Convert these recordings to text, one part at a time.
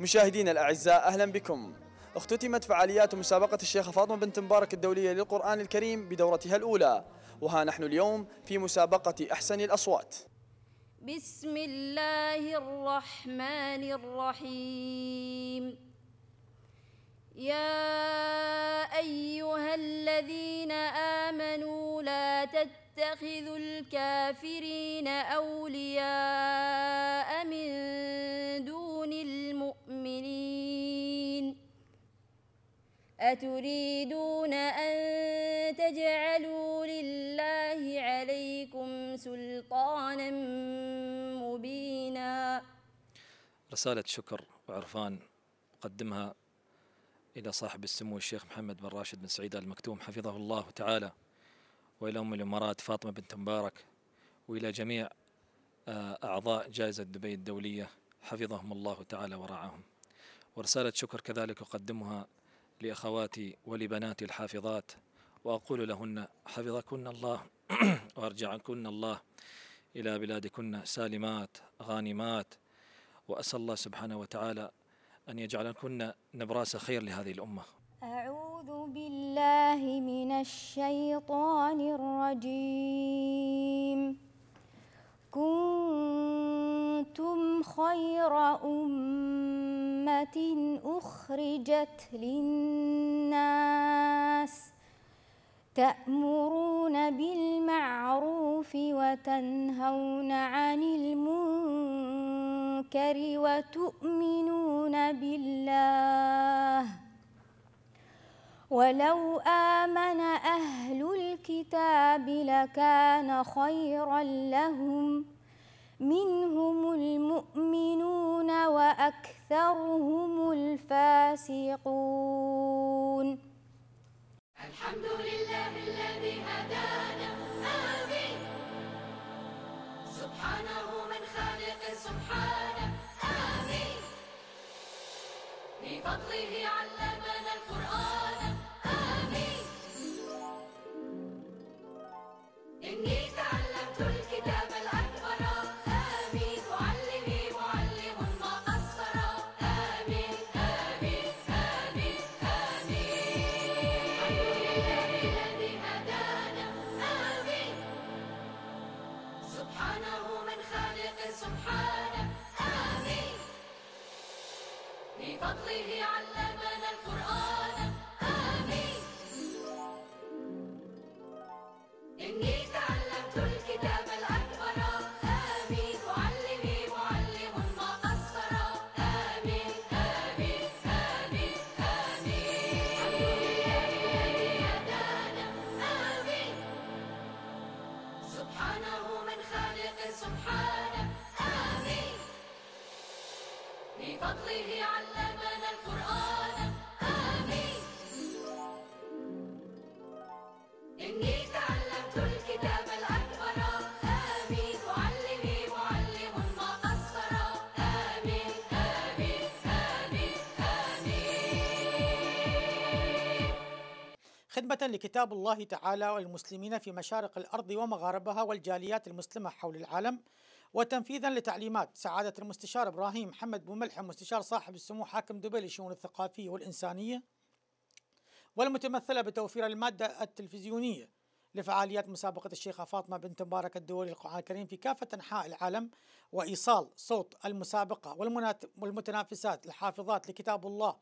مشاهدينا الأعزاء أهلا بكم اختتمت فعاليات مسابقة الشيخة فاطمة بنت مبارك الدولية للقرآن الكريم بدورتها الأولى وها نحن اليوم في مسابقة أحسن الأصوات بسم الله الرحمن الرحيم يا أيها الذين آمنوا لا تتخذوا الكافرين أولياء السامرين أتريدون أن تجعلوا لله عليكم سلطانا مبينا رسالة شكر وعرفان قدمها إلى صاحب السمو الشيخ محمد بن راشد بن سعيد المكتوم حفظه الله تعالى وإلى أم الإمارات فاطمة بنت مبارك وإلى جميع آه، أعضاء جائزة دبي الدولية حفظهم الله تعالى ورعاهم ورسالة شكر كذلك أقدمها لأخواتي ولبناتي الحافظات وأقول لهن حفظكن الله وأرجعكن الله إلى بلادكن سالمات غانمات وأسأل الله سبحانه وتعالى أن يجعلكن نبراس خير لهذه الأمة أعوذ بالله من الشيطان الرجيم كنتم خير أمة رحمة أخرجت للناس تأمرون بالمعروف وتنهون عن المنكر وتؤمنون بالله ولو آمن أهل الكتاب لكان خيرا لهم ۖ منهم المؤمنون وأكثرهم الفاسقون الحمد لله الذي هدانا آمين سبحانه من خالق سبحانه آمين بفضله علمنا القرآن لكتاب الله تعالى والمسلمين في مشارق الارض ومغاربها والجاليات المسلمه حول العالم وتنفيذا لتعليمات سعاده المستشار ابراهيم محمد بوملحم مستشار صاحب السمو حاكم دبي للشؤون الثقافيه والانسانيه والمتمثله بتوفير الماده التلفزيونيه لفعاليات مسابقة الشيخة فاطمة بنت مبارك الدولي للقرآن الكريم في كافة أنحاء العالم وإيصال صوت المسابقة والمتنافسات الحافظات لكتاب الله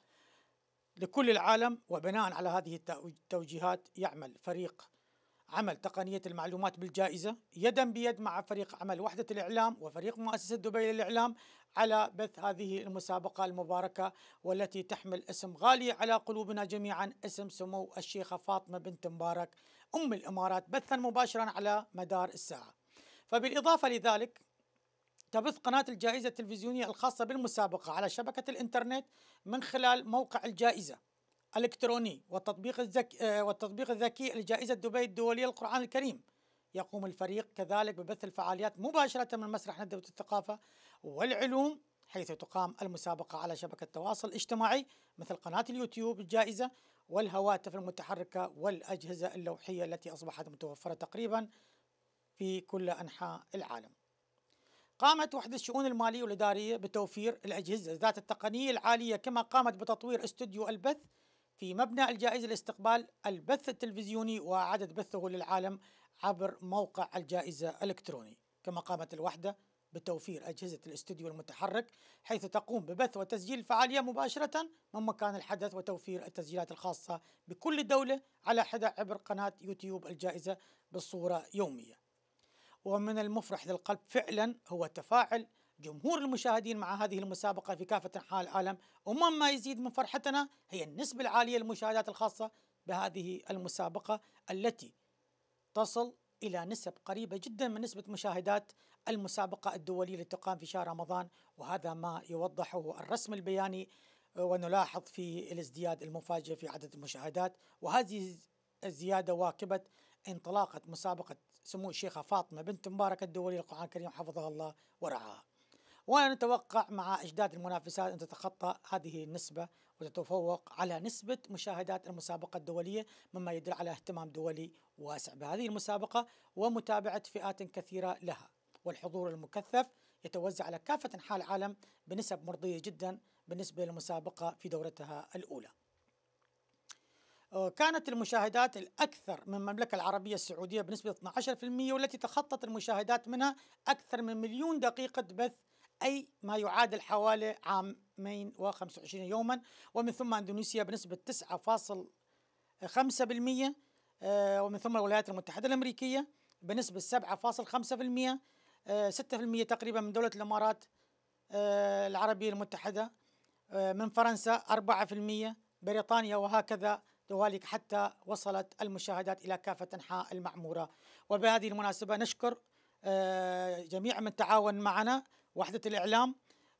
لكل العالم وبناء على هذه التوجيهات يعمل فريق عمل تقنية المعلومات بالجائزة يدا بيد مع فريق عمل وحدة الإعلام وفريق مؤسسة دبي للإعلام على بث هذه المسابقة المباركة والتي تحمل اسم غالي على قلوبنا جميعا اسم سمو الشيخة فاطمة بنت مبارك أم الإمارات بثا مباشرا على مدار الساعة فبالإضافة لذلك تبث قناة الجائزة التلفزيونية الخاصة بالمسابقة على شبكة الإنترنت من خلال موقع الجائزة الإلكتروني والتطبيق الذكي آه، والتطبيق الذكي لجائزة دبي الدولية للقرآن الكريم يقوم الفريق كذلك ببث الفعاليات مباشرة من مسرح ندوة الثقافة والعلوم حيث تقام المسابقة على شبكة التواصل الاجتماعي مثل قناة اليوتيوب الجائزة والهواتف المتحركة والأجهزة اللوحية التي أصبحت متوفرة تقريبا في كل أنحاء العالم قامت وحدة الشؤون المالية والإدارية بتوفير الأجهزة ذات التقنية العالية كما قامت بتطوير استوديو البث في مبنى الجائزة لاستقبال البث التلفزيوني وإعادة بثه للعالم عبر موقع الجائزة الإلكتروني كما قامت الوحدة بتوفير أجهزة الاستوديو المتحرك حيث تقوم ببث وتسجيل الفعالية مباشرة من مكان الحدث وتوفير التسجيلات الخاصة بكل دولة على حدة عبر قناة يوتيوب الجائزة بالصورة يومية ومن المفرح للقلب فعلا هو تفاعل جمهور المشاهدين مع هذه المسابقة في كافة أنحاء العالم وما ما يزيد من فرحتنا هي النسبة العالية للمشاهدات الخاصة بهذه المسابقة التي تصل إلى نسب قريبة جدا من نسبة مشاهدات المسابقة الدولية التي تقام في شهر رمضان وهذا ما يوضحه الرسم البياني آه، ونلاحظ في الازدياد المفاجئ في عدد المشاهدات وهذه الزيادة واكبت انطلاقة مسابقة سمو الشيخة فاطمة بنت مبارك الدولي للقرآن الكريم حفظها الله ورعاها وأنا نتوقع مع إجداد المنافسات أن تتخطى هذه النسبة وتتفوق على نسبة مشاهدات المسابقة الدولية مما يدل على اهتمام دولي واسع بهذه المسابقة ومتابعة فئات كثيرة لها والحضور المكثف يتوزع على كافة أنحاء العالم بنسب مرضية جدا بالنسبة للمسابقة في دورتها الأولى كانت المشاهدات الأكثر من المملكة العربية السعودية بنسبة 12% والتي تخطت المشاهدات منها أكثر من مليون دقيقة بث أي ما يعادل حوالي عامين و25 يوما ومن ثم أندونيسيا بنسبة 9.5% آه، ومن ثم الولايات المتحدة الأمريكية بنسبة 7.5% 6% آه، تقريبا من دولة الإمارات آه، العربية المتحدة من فرنسا 4% بريطانيا وهكذا وذلك حتى وصلت المشاهدات إلى كافة أنحاء المعمورة وبهذه المناسبة نشكر آه، جميع من تعاون معنا وحدة الإعلام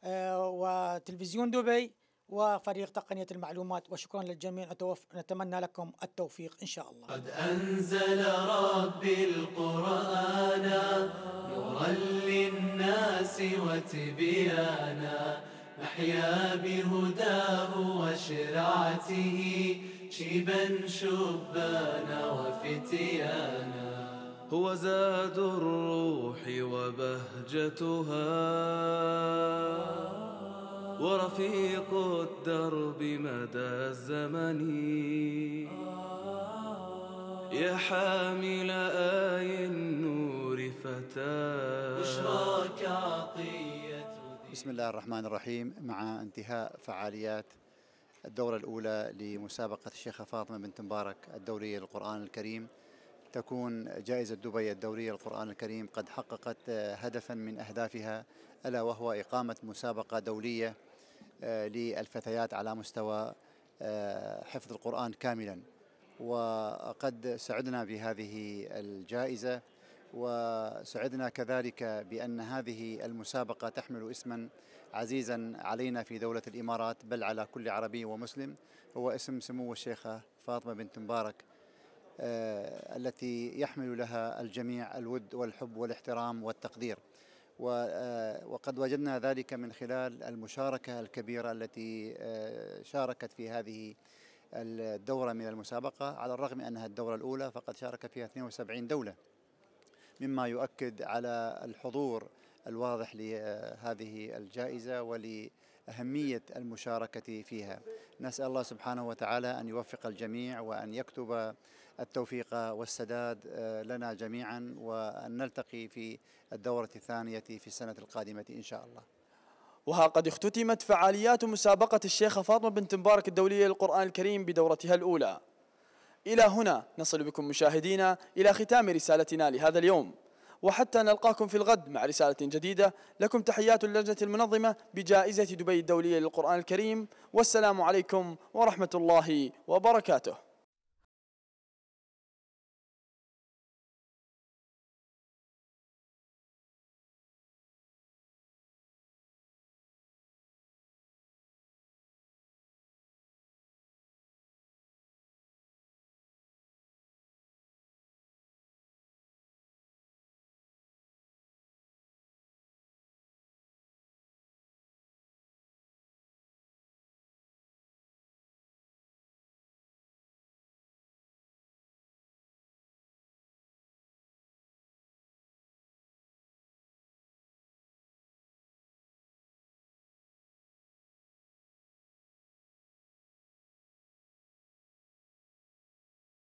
آه، وتلفزيون دبي وفريق تقنية المعلومات وشكرا للجميع نتمنى لكم التوفيق إن شاء الله قد أنزل ربي القرآن نورا للناس وتبيانا نحيا بهداه وشرعته شيبا شبانا وفتيانا هو زاد الروح وبهجتها ورفيق الدرب مدى الزمن يا حامل آي النور فتاة بشراك بسم الله الرحمن الرحيم مع انتهاء فعاليات الدورة الأولى لمسابقة الشيخة فاطمة بنت مبارك الدورية للقرآن الكريم تكون جائزة دبي الدورية للقرآن الكريم قد حققت آه، هدفا من أهدافها ألا وهو إقامة مسابقة دولية آه، للفتيات على مستوى آه، حفظ القرآن كاملا وقد سعدنا بهذه الجائزة وسعدنا كذلك بأن هذه المسابقة تحمل اسما عزيزا علينا في دولة الإمارات بل على كل عربي ومسلم هو اسم سمو الشيخة فاطمة بنت مبارك آه، التي يحمل لها الجميع الود والحب والاحترام والتقدير آه، وقد وجدنا ذلك من خلال المشاركة الكبيرة التي آه، شاركت في هذه الدورة من المسابقة على الرغم أنها الدورة الأولى فقد شارك فيها 72 دولة مما يؤكد على الحضور الواضح لهذه الجائزة ولأهمية المشاركة فيها نسأل الله سبحانه وتعالى أن يوفق الجميع وأن يكتب التوفيق والسداد آه، لنا جميعا وأن نلتقي في الدورة الثانية في السنة القادمة إن شاء الله وها قد اختتمت فعاليات مسابقة الشيخة فاطمة بنت مبارك الدولية للقرآن الكريم بدورتها الأولى إلى هنا نصل بكم مشاهدينا إلى ختام رسالتنا لهذا اليوم وحتى نلقاكم في الغد مع رسالة جديدة لكم تحيات اللجنة المنظمة بجائزة دبي الدولية للقرآن الكريم والسلام عليكم ورحمة الله وبركاته